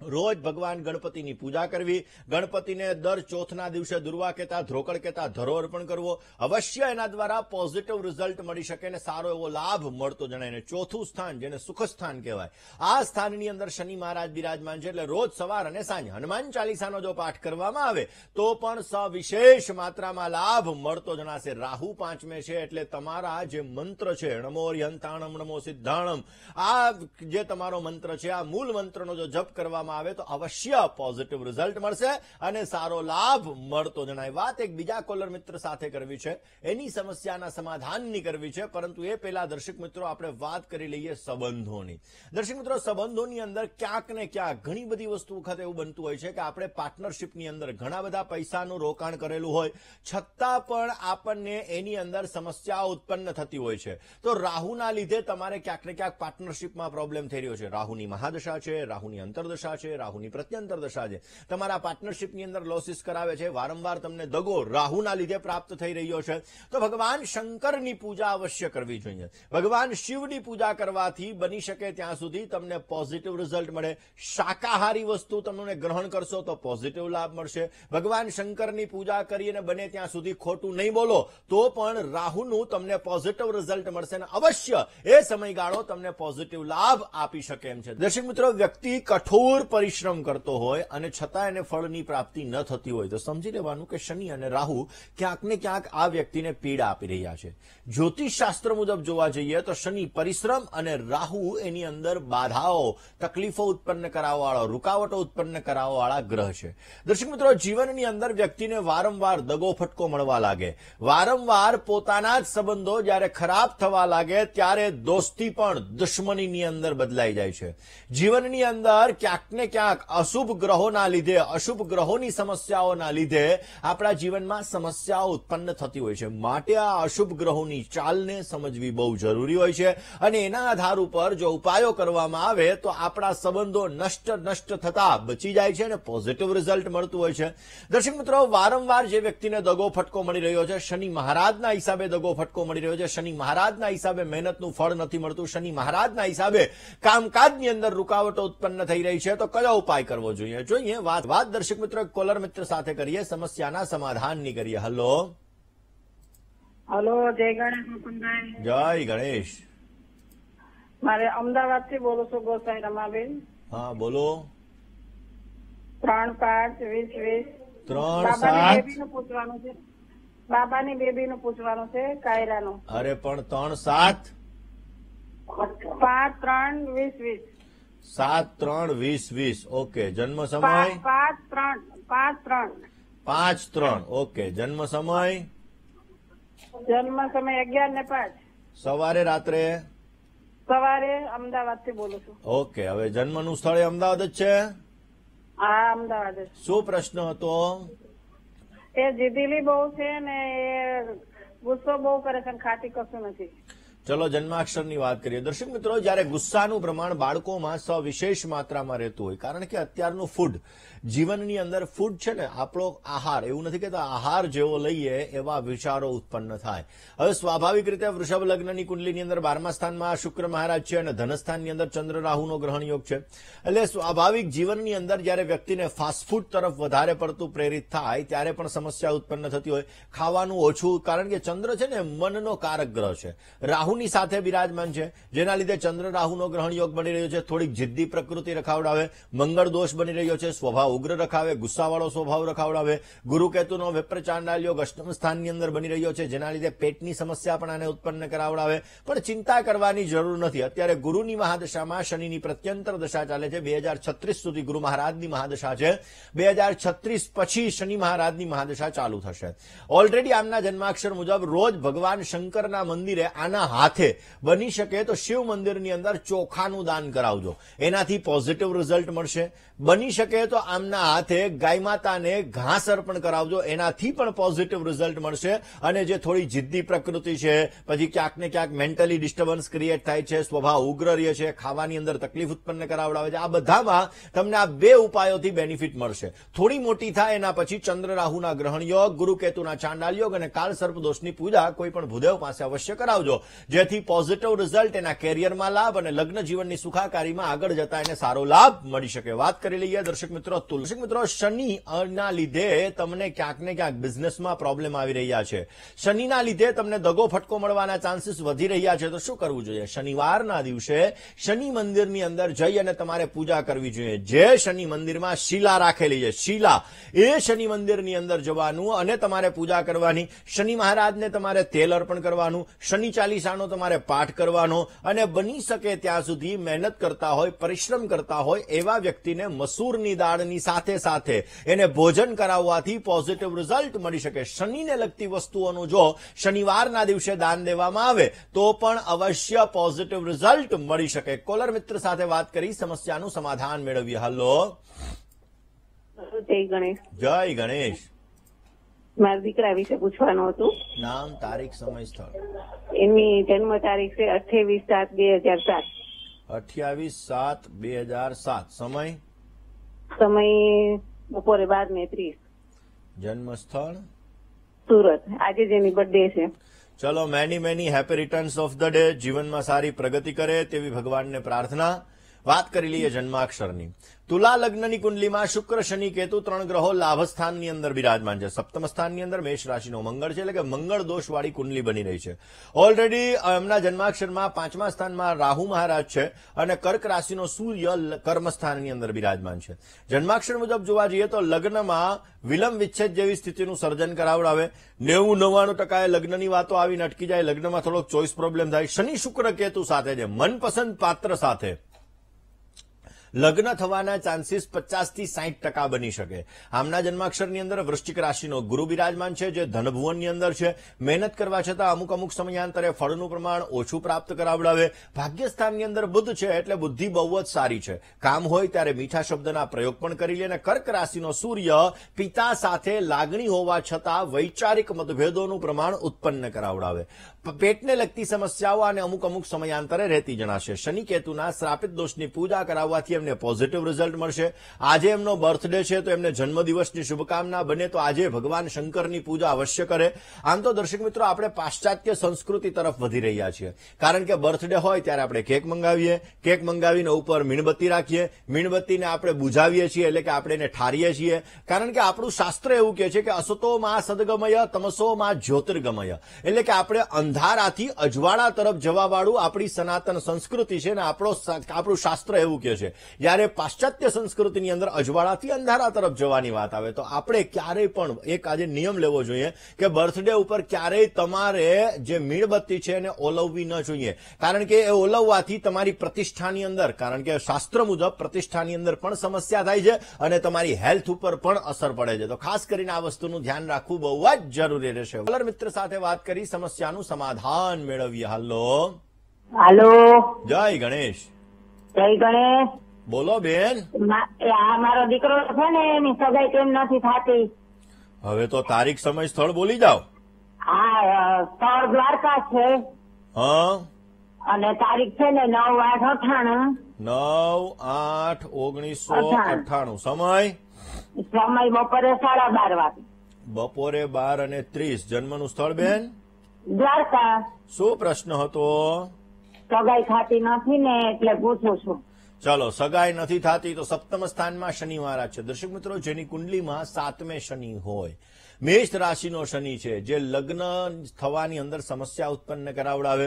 રોજ ભગવાન ગણપતિની પૂજા કરવી ગણપતિને દર ચોથના દિવસે દુર્વા કહેતા ધ્રોકડ કહેતા ધરો અર્પણ કરવો અવશ્ય એના દ્વારા પોઝિટિવ રિઝલ્ટ મળી શકે અને સારો એવો લાભ મળતો જણાય અને ચોથું સ્થાન જેને સુખસ્થાન કહેવાય આ સ્થાનની અંદર શનિ મહારાજ બિરાજમાન છે એટલે રોજ સવાર અને સાંજે હનુમાન ચાલીસાનો જો પાઠ કરવામાં આવે તો પણ સવિશેષ માત્રામાં લાભ મળતો જણાશે રાહુ પાંચમે છે એટલે તમારા જે મંત્ર છે નમો હંતાણમ નમો સિદ્ધાણમ આ જે તમારો મંત્ર છે આ મૂળ મંત્રનો જો જપ કરવામાં કરવામાં આવે તો અવશ્ય પોઝિટિવ રિઝલ્ટ મળશે અને સારો લાભ મળતો જણાય વાત એક બીજા કોલર મિત્ર સાથે કરવી છે એની સમસ્યાના સમાધાનની કરવી છે પરંતુ એ પહેલા દર્શક મિત્રો આપણે વાત કરી લઈએ સંબંધોની દર્શક મિત્રો સંબંધોની અંદર ક્યાંક ને ક્યાંક ઘણી બધી વસ્તુ વખત એવું બનતું હોય છે કે આપણે પાર્ટનરશિપની અંદર ઘણા બધા પૈસાનું રોકાણ કરેલું હોય છતાં પણ આપણને એની અંદર સમસ્યાઓ ઉત્પન્ન થતી હોય છે તો રાહુના લીધે તમારે ક્યાંક ને ક્યાંક પાર્ટનરશિપમાં પ્રોબ્લેમ થઈ રહ્યો છે રાહુની મહાદશા છે રાહુની અંતરદશા દશા છે રાહુની પ્રત્યંતર દશા છે તમારા પાર્ટનરશિપની અંદર લોસીસ કરાવે છે વારંવાર તમને દગો રાહુના લીધે પ્રાપ્ત થઈ રહ્યો છે તો ભગવાન શંકરની પૂજા અવશ્ય કરવી જોઈએ ભગવાન શિવની પૂજા કરવાથી બની શકે ત્યાં સુધી તમને પોઝિટિવ રિઝલ્ટ મળે શાકાહારી વસ્તુ તમને ગ્રહણ કરશો તો પોઝિટિવ લાભ મળશે ભગવાન શંકરની પૂજા કરી બને ત્યાં સુધી ખોટું નહીં બોલો તો પણ રાહુનું તમને પોઝિટિવ રિઝલ્ટ મળશે અને અવશ્ય એ સમયગાળો તમને પોઝિટિવ લાભ આપી શકે એમ છે દર્શક મિત્રો વ્યક્તિ કઠોર પરિશ્રમ કરતો હોય અને છતાં એને ફળની પ્રાપ્તિ ન થતી હોય તો સમજી લેવાનું કે શનિ અને રાહુ ક્યાંક ક્યાંક આ વ્યક્તિને પીડા આપી રહ્યા છે જ્યોતિષ શાસ્ત્ર મુજબ જોવા જઈએ તો શનિ પરિશ્રમ અને રાહુ એની અંદર બાધાઓ તકલીફો ઉત્પન્ન કરાવવાળો રૂકાવટો ઉત્પન્ન કરાવવાળા ગ્રહ છે દર્શક મિત્રો જીવનની અંદર વ્યક્તિને વારંવાર દગો ફટકો મળવા લાગે વારંવાર પોતાના જ સંબંધો જ્યારે ખરાબ થવા લાગે ત્યારે દોસ્તી પણ દુશ્મનીની અંદર બદલાઈ જાય છે જીવનની અંદર ક્યાંક ને ક્યાંક અશુભ ગ્રહોના લીધે અશુભ ગ્રહોની સમસ્યાઓના લીધે આપણા જીવનમાં સમસ્યાઓ ઉત્પન્ન થતી હોય છે માટે આ અશુભ ગ્રહોની ચાલને સમજવી બહુ જરૂરી હોય છે અને એના આધાર ઉપર જો ઉપાયો કરવામાં આવે તો આપણા સંબંધો નષ્ટ નષ્ટ થતા બચી જાય છે અને પોઝિટિવ રિઝલ્ટ મળતું હોય છે દર્શક મિત્રો વારંવાર જે વ્યક્તિને દગો ફટકો મળી રહ્યો છે શનિ મહારાજના હિસાબે દગો ફટકો મળી રહ્યો છે શનિ મહારાજના હિસાબે મહેનતનું ફળ નથી મળતું શનિ મહારાજના હિસાબે કામકાજની અંદર રૂકાવટો ઉત્પન્ન થઈ રહી છે તો તો કયો ઉપાય કરવો જોઈએ જોઈએ વાત વાત દર્શક મિત્ર કોલર મિત્ર સાથે કરીએ સમસ્યાના સમાધાનની કરીએ હલો હલો જય ગણેશ મુકુંદભાઈ જય ગણેશ મારે અમદાવાદ થી બોલો છો ગોસાઈ રમાબેન હા બોલો ત્રણ પાંચ વીસ વીસ ત્રણ પૂછવાનું છે બાબાની બેબી નું પૂછવાનું છે કાયરા નું અરે પણ ત્રણ સાત પાંચ ત્રણ વીસ વીસ સાત ત્રણ વીસ વીસ ઓકે જન્મ સમય પાંચ ત્રણ પાંચ ત્રણ પાંચ ત્રણ ઓકે જન્મ સમય જન્મ સમય અગિયાર ને પાંચ સવારે રાત્રે સવારે અમદાવાદ થી બોલું છું ઓકે હવે જન્મનું સ્થળ અમદાવાદ જ છે હા અમદાવાદ શું પ્રશ્ન હતો એ જીધેલી બહુ છે ને એ ગુસ્સો બહુ કરે છે ખાતી કશું નથી ચલો જન્માક્ષરની વાત કરીએ દર્શક મિત્રો જ્યારે ગુસ્સાનું પ્રમાણ બાળકોમાં સવિશેષ માત્રામાં રહેતું હોય કારણ કે અત્યારનું ફૂડ જીવનની અંદર ફૂડ છે ને આપણો આહાર એવું નથી કહેતા આહાર જેવો લઈએ એવા વિચારો ઉત્પન્ન થાય હવે સ્વાભાવિક રીતે વૃષભ લગ્નની કુંડલીની અંદર બારમા સ્થાનમાં શુક્ર મહારાજ છે અને ધનસ્થાનની અંદર ચંદ્ર રાહુનો ગ્રહણ યોગ છે એટલે સ્વાભાવિક જીવનની અંદર જ્યારે વ્યક્તિને ફાસ્ટફૂડ તરફ વધારે પડતું પ્રેરિત થાય ત્યારે પણ સમસ્યા ઉત્પન્ન થતી હોય ખાવાનું ઓછું કારણ કે ચંદ્ર છે ને મનનો કારક ગ્રહ છે રાહુની સાથે બિરાજમાન છે જેના લીધે ચંદ્ર રાહુનો ગ્રહણ યોગ બની રહ્યો છે થોડીક જિદ્દી પ્રકૃતિ રખાવડાવે મંગળ દોષ બની રહ્યો છે સ્વભાવ ઉગ્ર રખાવે ગુસ્સાવાળો સ્વભાવ રખાવડાવે ગુરુકેતુનો વિપ્રચાંડાલ યોગ અષ્ટમ સ્થાનની અંદર બની રહ્યો છે જેના લીધે પેટની સમસ્યા પણ આને ઉત્પન્ન કરાવડાવે પણ ચિંતા કરવાની જરૂર નથી અત્યારે ગુરુની મહાદશામાં શનિની પ્રત્યંતર દશા ચાલે છે બે સુધી ગુરુ મહારાજની મહાદશા છે બે પછી શનિ મહારાજની મહાદશા ચાલુ થશે ઓલરેડી આમના જન્માક્ષર મુજબ રોજ ભગવાન શંકરના મંદિરે આના હાથે બની શકે તો શિવ મંદિરની અંદર ચોખાનું દાન કરાવજો એનાથી પોઝિટિવ રિઝલ્ટ મળશે બની શકે તો આમના હાથે ગાય માતાને ઘાસ અર્પણ કરાવજો એનાથી પણ પોઝિટિવ રિઝલ્ટ મળશે અને જે થોડી જિદ્દી પ્રકૃતિ છે પછી ક્યાંક ને ક્યાંક મેન્ટલી ડિસ્ટર્બન્સ ક્રિએટ થાય છે સ્વભાવ ઉગ્ર રહે છે ખાવાની અંદર તકલીફ ઉત્પન્ન કરાવડાવે છે આ બધામાં તમને આ બે ઉપાયોથી બેનિફિટ મળશે થોડી મોટી થાય એના પછી ચંદ્ર રાહુના ગ્રહણ યોગ ગુરુકેતુના ચાંડાલ યોગ અને કાલ સર્પદોષની પૂજા કોઈ પણ ભૂદેવ પાસે અવશ્ય કરાવજો જેથી પોઝિટિવ રિઝલ્ટ એના કેરિયરમાં લાભ અને લગ્ન જીવનની સુખાકારીમાં આગળ જતા એને સારો લાભ મળી શકે વાત કરી લઈએ દર્શક મિત્રો તો દર્શક મિત્રો શનિ ના લીધે તમને ક્યાંક ને ક્યાંક બિઝનેસમાં પ્રોબ્લેમ આવી રહ્યા છે શનિના લીધે તમને દગો ફટકો મળવાના ચાન્સીસ વધી રહ્યા છે તો શું કરવું જોઈએ શનિવારના દિવસે શનિ મંદિરની અંદર જઈ અને તમારે પૂજા કરવી જોઈએ જે શનિ મંદિરમાં શિલા રાખેલી છે શિલા એ શનિ મંદિરની અંદર જવાનું અને તમારે પૂજા કરવાની શનિ મહારાજને તમારે તેલ અર્પણ કરવાનું શનિ ચાલીસાનો તમારે પાઠ કરવાનો અને બની શકે ત્યાં સુધી મહેનત કરતા હોય પરિશ્રમ કરતા હોય એવા વ્યક્તિને મસૂરની દાળની કરવાની સાથે સાથે એને ભોજન કરાવવાથી પોઝિટિવ રિઝલ્ટ મળી શકે શનિને લગતી વસ્તુઓનું જો શનિવારના દિવસે દાન દેવામાં આવે તો પણ અવશ્ય પોઝિટિવ રિઝલ્ટ મળી શકે કોલર મિત્ર સાથે વાત કરી સમસ્યાનું સમાધાન મેળવીએ હલો જય ગણેશ મારા દીકરા વિશે પૂછવાનું હતું નામ તારીખ સમય સ્થળ એમની જન્મ તારીખ છે અઠ્યાવીસ સાત બે હજાર સાત અઠ્યાવીસ સાત બે હજાર સાત સમય સમય બપોરે બાદ ને ત્રીસ જન્મ સ્થળ સુરત આજે જેની બર્થડે છે ચલો many many happy returns of the day જીવનમાં સારી પ્રગતિ કરે તેવી ભગવાનને પ્રાર્થના વાત કરી લઈએ જન્માક્ષરની તુલા લગ્નની કુંડલીમાં શુક્ર શનિ કેતુ ત્રણ ગ્રહો લાભસ્થાનની અંદર બિરાજમાન છે સપ્તમ સ્થાનની અંદર મેષ રાશિનો મંગળ છે એટલે કે મંગળ દોષવાળી કુંડલી બની રહી છે ઓલરેડી એમના જન્માક્ષરમાં પાંચમા સ્થાનમાં રાહુ મહારાજ છે અને કર્ક રાશિનો સૂર્ય કર્મસ્થાનની અંદર બિરાજમાન છે જન્માક્ષર મુજબ જોવા જઈએ તો લગ્નમાં વિલંબ વિચ્છેદ જેવી સ્થિતિનું સર્જન કરાવડાવે નેવું નવ્વાણું ટકાએ લગ્નની વાતો આવીને અટકી જાય લગ્નમાં થોડોક ચોઇસ પ્રોબ્લેમ થાય શનિ શુક્ર કેતુ સાથે છે મનપસંદ પાત્ર સાથે લગ્ન થવાના ચાન્સીસ પચાસથી સાહીઠ ટકા બની શકે આમના જન્માક્ષરની અંદર વૃશ્ચિક રાશિનો ગુરુ બિરાજમાન છે જે ધનભુવનની અંદર છે મહેનત કરવા છતાં અમુક અમુક સમયાંતરે ફળનું પ્રમાણ ઓછું પ્રાપ્ત કરાવડાવે ભાગ્યસ્થાનની અંદર બુદ્ધ છે એટલે બુદ્ધિ બહુ જ સારી છે કામ હોય ત્યારે મીઠા શબ્દના પ્રયોગ પણ કરી લે અને કર્ક રાશિનો સૂર્ય પિતા સાથે લાગણી હોવા છતાં વૈચારિક મતભેદોનું પ્રમાણ ઉત્પન્ન કરાવડાવે પેટને લગતી સમસ્યાઓ અને અમુક અમુક સમયાંતરે રહેતી જણાશે શનિ કેતુના શ્રાપિત દોષની પૂજા કરાવવાથી એમને પોઝિટિવ રિઝલ્ટ મળશે આજે એમનો બર્થડે છે તો એમને જન્મદિવસની શુભકામના બને તો આજે ભગવાન શંકરની પૂજા અવશ્ય કરે આમ તો દર્શક મિત્રો આપણે પાશ્ચાત્ય સંસ્કૃતિ તરફ વધી રહ્યા છીએ કારણ કે બર્થડે હોય ત્યારે આપણે કેક મંગાવીએ કેક મંગાવીને ઉપર મીણબત્તી રાખીએ મીણબત્તીને આપણે બુજાવીએ છીએ એટલે કે આપણે એને ઠારીએ છીએ કારણ કે આપણું શાસ્ત્ર એવું કહે છે કે અસતો માં સદગમય તમસો માં જ્યોતિર્ગમય એટલે કે આપણે અંધારાથી અજવાળા તરફ જવાવાળું આપણી સનાતન સંસ્કૃતિ છે ને આપણો આપણું શાસ્ત્ર એવું કહે છે જયારે પાશ્ચાત્ય સંસ્કૃતિની અંદર અજવાળાથી અંધારા તરફ જવાની વાત આવે તો આપણે ક્યારેય પણ એક આજે નિયમ લેવો જોઈએ કે બર્થડે ઉપર ક્યારેય તમારે જે મીણબત્તી છે એને ઓલવવી ન જોઈએ કારણ કે એ ઓલવવાથી તમારી પ્રતિષ્ઠાની અંદર કારણ કે શાસ્ત્ર મુજબ પ્રતિષ્ઠાની અંદર પણ સમસ્યા થાય છે અને તમારી હેલ્થ ઉપર પણ અસર પડે છે તો ખાસ કરીને આ વસ્તુનું ધ્યાન રાખવું બહુ જ જરૂરી રહેશે કલર મિત્ર સાથે વાત કરી સમસ્યાનું સમાધાન મેળવીએ હાલો હાલો જય ગણેશ જય ગણેશ બોલો બેન મારો દીકરો છે ને એની સગાઈ કેમ નથી થતી હવે તો તારીખ સમય સ્થળ બોલી જાઓ હા સ્થળ દ્વારકા છે અને તારીખ છે ને નવ આઠ અઠાણું નવ આઠ ઓગણીસો અઠાણું સમય સમય બપોરે સાડા બાર વાગે બપોરે બાર અને ત્રીસ જન્મનું સ્થળ બેન દ્વારકા શું પ્રશ્ન હતો સગાઈ ખાતી નથી ને એટલે પૂછું છું ચાલો સગાઈ નથી થતી તો સપ્તમ સ્થાનમાં શનિ છે દર્શક મિત્રો જેની કુંડલીમાં સાતમે શનિ હોય મેષ રાશિનો શનિ છે જે લગ્ન થવાની અંદર સમસ્યા ઉત્પન્ન કરાવડાવે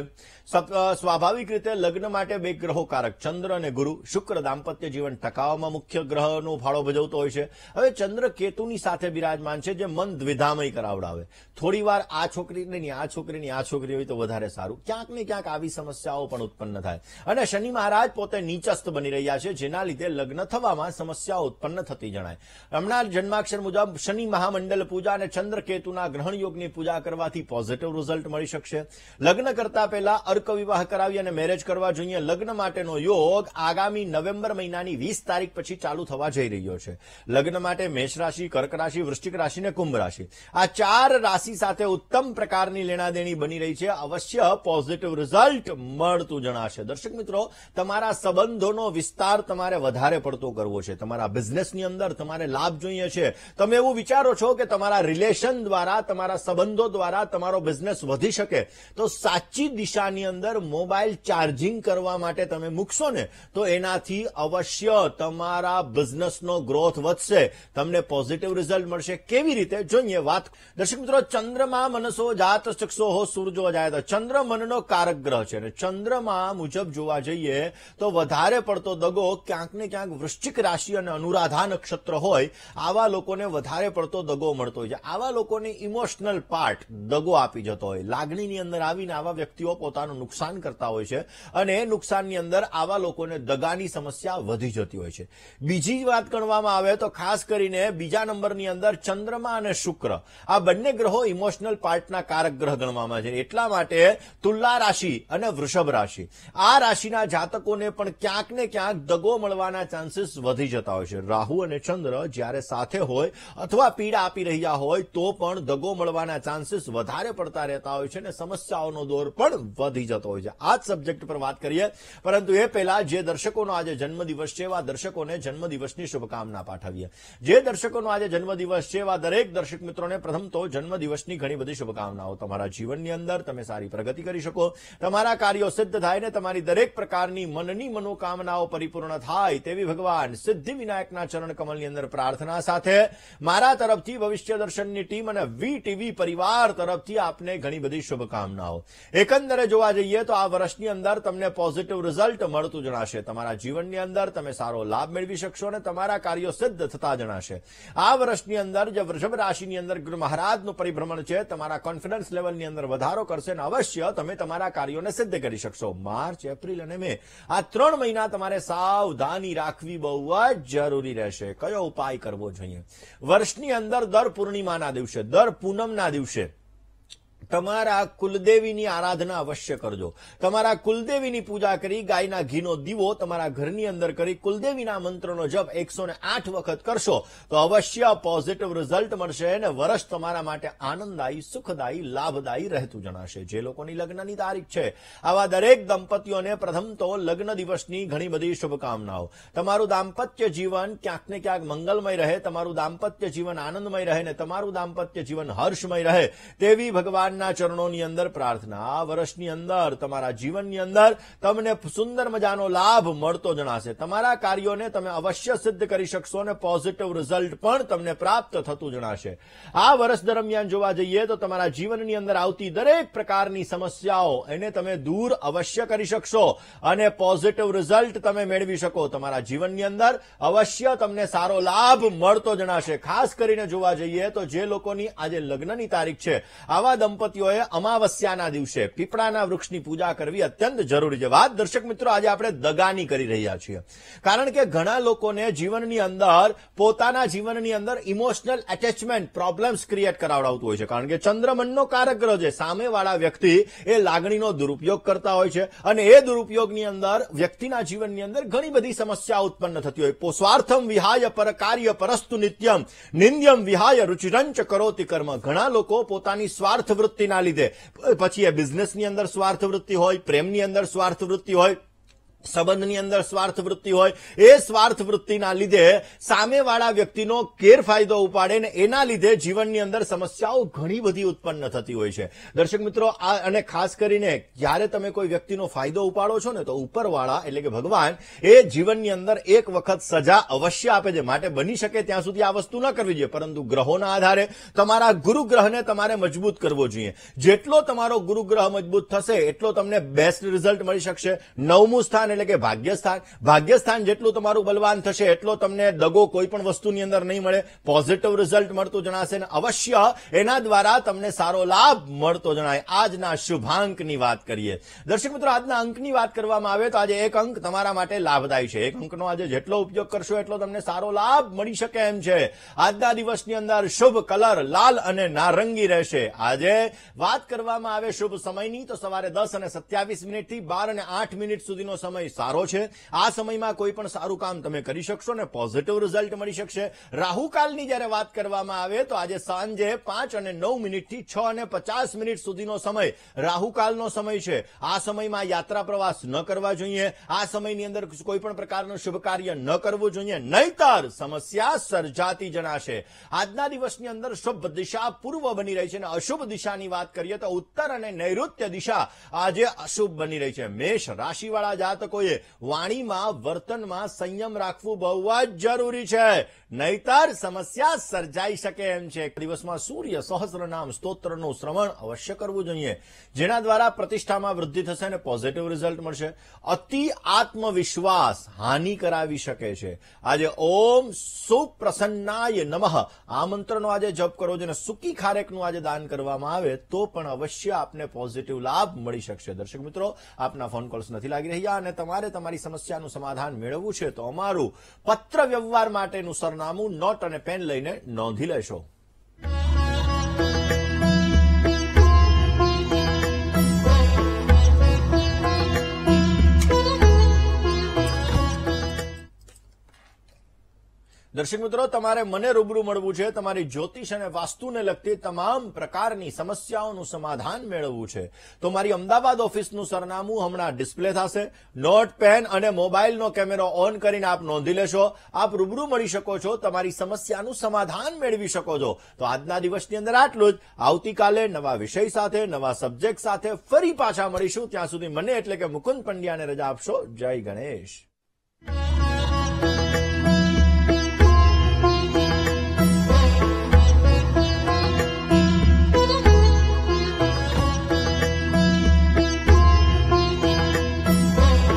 સ્વાભાવિક રીતે લગ્ન માટે બે ગ્રહો કારક ચંદ્ર અને ગુરુ શુક્ર દાંપત્ય જીવન ટકાવવામાં મુખ્ય ગ્રહનો ફાળો ભજવતો હોય છે હવે ચંદ્ર કેતુની સાથે બિરાજમાન છે જે મન દ્વિધામય કરાવડાવે થોડી વાર આ છોકરીને આ છોકરીની આ છોકરી હોય તો વધારે સારું ક્યાંક ને ક્યાંક આવી સમસ્યાઓ પણ ઉત્પન્ન થાય અને શનિ મહારાજ પોતે નીચસ્ત બની રહ્યા છે જેના લીધે લગ્ન થવામાં સમસ્યાઓ ઉત્પન્ન થતી જણાય હમણાં જન્માક્ષર મુજબ શનિ મહામંડલ પૂજા અને ચંદ્રકેતુના ગ્રહણ યોગની પૂજા કરવાથી પોઝિટિવ રિઝલ્ટ મળી શકશે લગ્ન કરતા પહેલા અર્ક વિવાહ કરાવી અને મેરેજ કરવા જોઈએ લગ્ન માટેનો યોગ આગામી નવેમ્બર મહિનાની વીસ તારીખ પછી ચાલુ થવા જઈ રહ્યો છે લગ્ન માટે મેષ રાશિ કર્ક રાશિ વૃશ્ચિક રાશિ અને કુંભ રાશિ આ ચાર રાશિ સાથે ઉત્તમ પ્રકારની લેણાદેણી બની રહી છે અવશ્ય પોઝિટિવ રિઝલ્ટ મળતું જણાશે દર્શક મિત્રો તમારા સંબંધોનો વિસ્તાર તમારે વધારે પડતો કરવો છે તમારા બિઝનેસની અંદર તમારે લાભ જોઈએ છે તમે એવું વિચારો છો કે તમારા રિલેશન દ્વારા તમારા સંબંધો દ્વારા તમારો બિઝનેસ વધી શકે તો સાચી દિશાની અંદર મોબાઈલ ચાર્જિંગ કરવા માટે તમે મૂકશો ને તો એનાથી અવશ્ય તમારા બિઝનેસનો ગ્રોથ વધશે તમને પોઝિટિવ રિઝલ્ટ મળશે કેવી રીતે જોઈએ વાત દર્શક મિત્રો ચંદ્રમા મનસો જાત ચક્ષો હો સૂરજો જાય તો ચંદ્ર મનનો કારક ગ્રહ છે અને ચંદ્રમા મુજબ જોવા જઈએ તો વધારે પડતો દગો ક્યાંક ને ક્યાંક વૃશ્ચિક રાશિ અને અનુરાધા નક્ષત્ર હોય આવા લોકોને વધારે પડતો દગો મળતો હોય છે આવા લોકોને ઇમોશનલ પાર્ટ દગો આપી જતો હોય લાગણીની અંદર આવીને આવા વ્યક્તિઓ પોતાનું નુકસાન કરતા હોય છે અને એ નુકસાનની અંદર આવા લોકોને દગાની સમસ્યા વધી જતી હોય છે બીજી વાત કરવામાં આવે તો ખાસ કરીને બીજા નંબરની અંદર ચંદ્રમા અને શુક્ર આ બંને ગ્રહો ઇમોશનલ પાર્ટના કારક ગ્રહ ગણવામાં છે એટલા માટે તુલા રાશિ અને વૃષભ રાશિ આ રાશિના જાતકોને પણ ક્યાંક ને ક્યાંક દગો મળવાના ચાન્સીસ વધી જતા હોય છે રાહુ અને ચંદ્ર જ્યારે સાથે હોય અથવા પીડા આપી રહ્યા હોય હોય તો પણ દગો મળવાના ચાન્સીસ વધારે પડતા રહેતા હોય છે અને સમસ્યાઓનો દોર પણ વધી જતો હોય છે આ જ સબ્જેક્ટ પર વાત કરીએ પરંતુ એ પહેલા જે દર્શકોનો આજે જન્મદિવસ છે એવા દર્શકોને જન્મદિવસની શુભકામના પાઠવીએ જે દર્શકોનો આજે જન્મદિવસ છે એવા દરેક દર્શક મિત્રોને પ્રથમ તો જન્મદિવસની ઘણી બધી શુભકામનાઓ તમારા જીવનની અંદર તમે સારી પ્રગતિ કરી શકો તમારા કાર્યો સિદ્ધ થાય ને તમારી દરેક પ્રકારની મનની મનોકામનાઓ પરિપૂર્ણ થાય તેવી ભગવાન સિદ્ધિ વિનાયકના ચરણ કમલની અંદર પ્રાર્થના સાથે મારા તરફથી ભવિષ્ય દર્શક ની ટીમ અને વી ટીવી પરિવાર તરફથી આપને ઘણી બધી શુભકામનાઓ એકંદરે જોવા જોઈએ તો આ વર્ષની અંદર તમે પોઝિટિવ રિઝલ્ટ મળતું જણાશે તમારા જીવનની અંદર તમે સારો લાભ મેળવી શકશો અને તમારું કાર્ય સિદ્ધ થતા જણાશે આ વર્ષની અંદર જે વૃષભ રાશિની અંદર ગુરુ મહારાજનું પરિભ્રમણ છે તમારું કોન્ફિડન્સ લેવલની અંદર વધારો કરશે અને અવશ્ય તમે તમારું કાર્યને સિદ્ધ કરી શકશો માર્ચ એપ્રિલ અને મે આ 3 મહિના તમારે સાવધાની રાખવી બહુ જ જરૂરી રહેશે કયો ઉપાય કરવો જોઈએ વર્ષની અંદર દર પૂર્ણિમા પૂર્ણિમાના દિવસે દર પૂનમના દિવસે તમારા કુલદેવીની આરાધના અવશ્ય કરજો તમારા કુલદેવીની પૂજા કરી ગાયના ઘીનો દીવો તમારા ઘરની અંદર કરી કુલદેવીના મંત્રનો જપ એકસો વખત કરશો તો અવશ્ય પોઝિટિવ રિઝલ્ટ મળશે અને વર્ષ તમારા માટે આનંદદાયી સુખદાયી લાભદાયી રહેતું જણાશે જે લોકોની લગ્નની તારીખ છે આવા દરેક દંપતીઓને પ્રથમ તો લગ્ન દિવસની ઘણી બધી શુભકામનાઓ તમારું દાંપત્ય જીવન ક્યાંક ને ક્યાંક મંગલમય રહે તમારું દાંપત્ય જીવન આનંદમય રહે ને તમારું દાંપત્ય જીવન હર્ષમય રહે તેવી ભગવાન ભગવાનના ચરણોની અંદર પ્રાર્થના વર્ષની અંદર તમારા જીવનની અંદર તમને સુંદર મજાનો લાભ મળતો જણાશે તમારા કાર્યોને તમે અવશ્ય સિદ્ધ કરી શકશો અને પોઝિટિવ રિઝલ્ટ પણ તમને પ્રાપ્ત થતું જણાશે આ વર્ષ દરમિયાન જોવા જઈએ તો તમારા જીવનની અંદર આવતી દરેક પ્રકારની સમસ્યાઓ એને તમે દૂર અવશ્ય કરી શકશો અને પોઝિટિવ રિઝલ્ટ તમે મેળવી શકો તમારા જીવનની અંદર અવશ્ય તમને સારો લાભ મળતો જણાશે ખાસ કરીને જોવા જઈએ તો જે લોકોની આજે લગ્નની તારીખ છે આવા દંપતી દંપતીઓએ અમાવસ્યાના દિવસે પીપળાના વૃક્ષની પૂજા કરવી અત્યંત જરૂરી છે વાત દર્શક મિત્રો આજે આપણે દગાની કરી રહ્યા છીએ કારણ કે ઘણા લોકોને જીવનની અંદર પોતાના જીવનની અંદર ઇમોશનલ એટેચમેન્ટ પ્રોબ્લેમ્સ ક્રિએટ કરાવડાવતું હોય છે કારણ કે ચંદ્રમનનો કારક છે સામેવાળા વ્યક્તિ એ લાગણીનો દુરુપયોગ કરતા હોય છે અને એ દુરુપયોગની અંદર વ્યક્તિના જીવનની અંદર ઘણી બધી સમસ્યા ઉત્પન્ન થતી હોય સ્વાર્થમ વિહાય પર કાર્ય પરસ્તુ નિત્યમ નિંદ્યમ વિહાય રુચિરંચ કરોતિ કર્મ ઘણા લોકો પોતાની સ્વાર્થ વૃત્તિ વૃત્તિના લીધે પછી એ બિઝનેસની અંદર સ્વાર્થ વૃત્તિ હોય પ્રેમની અંદર સ્વાર્થ વૃત્તિ હોય સંબંધની અંદર સ્વાર્થ વૃત્તિ હોય એ સ્વાર્થ વૃત્તિના લીધે સામેવાળા વ્યક્તિનો ગેરફાયદો ઉપાડે ને એના લીધે જીવનની અંદર સમસ્યાઓ ઘણી બધી ઉત્પન્ન થતી હોય છે દર્શક મિત્રો આ અને ખાસ કરીને જ્યારે તમે કોઈ વ્યક્તિનો ફાયદો ઉપાડો છો ને તો ઉપરવાળા એટલે કે ભગવાન એ જીવનની અંદર એક વખત સજા અવશ્ય આપે છે માટે બની શકે ત્યાં સુધી આ વસ્તુ ન કરવી જોઈએ પરંતુ ગ્રહોના આધારે તમારા ગુરુગ્રહને તમારે મજબૂત કરવો જોઈએ જેટલો તમારો ગુરુગ્રહ મજબૂત થશે એટલો તમને બેસ્ટ રિઝલ્ટ મળી શકશે નવમું સ્થાન સ્થાન એટલે કે ભાગ્યસ્થાન ભાગ્યસ્થાન જેટલું તમારું બલવાન થશે એટલો તમને દગો કોઈ વસ્તુની અંદર નહીં મળે પોઝિટિવ રિઝલ્ટ મળતું જણાશે અને અવશ્ય એના દ્વારા તમને સારો લાભ મળતો જણાય આજના શુભાંકની વાત કરીએ દર્શક મિત્રો આજના અંકની વાત કરવામાં આવે તો આજે એક અંક તમારા માટે લાભદાયી છે એક અંકનો આજે જેટલો ઉપયોગ કરશો એટલો તમને સારો લાભ મળી શકે એમ છે આજના દિવસની અંદર શુભ કલર લાલ અને નારંગી રહેશે આજે વાત કરવામાં આવે શુભ સમયની તો સવારે દસ અને સત્યાવીસ મિનિટથી બાર અને આઠ મિનિટ સુધીનો સમય સમય સારો છે આ સમયમાં કોઈ પણ સારું કામ તમે કરી શકશો ને પોઝિટિવ રિઝલ્ટ મળી શકશે રાહુકાલની જ્યારે વાત કરવામાં આવે તો આજે સાંજે પાંચ અને નવ મિનિટથી છ અને પચાસ મિનિટ સુધીનો સમય રાહુકાલનો સમય છે આ સમયમાં યાત્રા પ્રવાસ ન કરવા જોઈએ આ સમયની અંદર કોઈ પ્રકારનું શુભ કાર્ય ન કરવું જોઈએ નહીતર સમસ્યા સર્જાતી જણાશે આજના દિવસની અંદર શુભ દિશા પૂર્વ બની રહી છે અને અશુભ દિશાની વાત કરીએ તો ઉત્તર અને નૈઋત્ય દિશા આજે અશુભ બની રહી છે મેષ રાશિવાળા જાતકો શિક્ષકોએ વાણીમાં વર્તનમાં સંયમ રાખવું બહુ જ જરૂરી છે નહીતર સમસ્યા સર્જાઈ શકે એમ છે દિવસમાં સૂર્ય સહસ્રનામ સ્તોત્રનું શ્રવણ અવશ્ય કરવું જોઈએ જેના દ્વારા પ્રતિષ્ઠામાં વૃદ્ધિ થશે અને પોઝિટિવ રિઝલ્ટ મળશે અતિ આત્મવિશ્વાસ હાનિ કરાવી શકે છે આજે ઓમ સુખ પ્રસન્નાય નમઃ આ મંત્રનો આજે જપ કરો જેને સુકી ખારેકનું આજે દાન કરવામાં આવે તો પણ અવશ્ય આપને પોઝિટિવ લાભ મળી શકશે દર્શક મિત્રો આપના ફોન કોલ્સ નથી લાગી રહ્યા અને તમારે તમારી સમસ્યાનું સમાધાન મેળવવું છે તો અમારું પત્ર વ્યવહાર માટેનું સરનામું નોટ અને પેન લઈને નોંધી લેશો દર્શક મિત્રો તમારે મને રૂબરૂ મળવું છે તમારી જ્યોતિષ અને વાસ્તુને લગતી તમામ પ્રકારની સમસ્યાઓનું સમાધાન મેળવવું છે તો મારી અમદાવાદ ઓફિસનું સરનામું હમણાં ડિસ્પ્લે થશે નોટ પેન અને મોબાઈલનો કેમેરો ઓન કરીને આપ નોંધી લેશો આપ રૂબરૂ મળી શકો છો તમારી સમસ્યાનું સમાધાન મેળવી શકો છો તો આજના દિવસની અંદર આટલું જ આવતીકાલે નવા વિષય સાથે નવા સબ્જેક્ટ સાથે ફરી પાછા મળીશું ત્યાં સુધી મને એટલે કે મુકુંદ પંડ્યાને રજા આપશો જય ગણેશ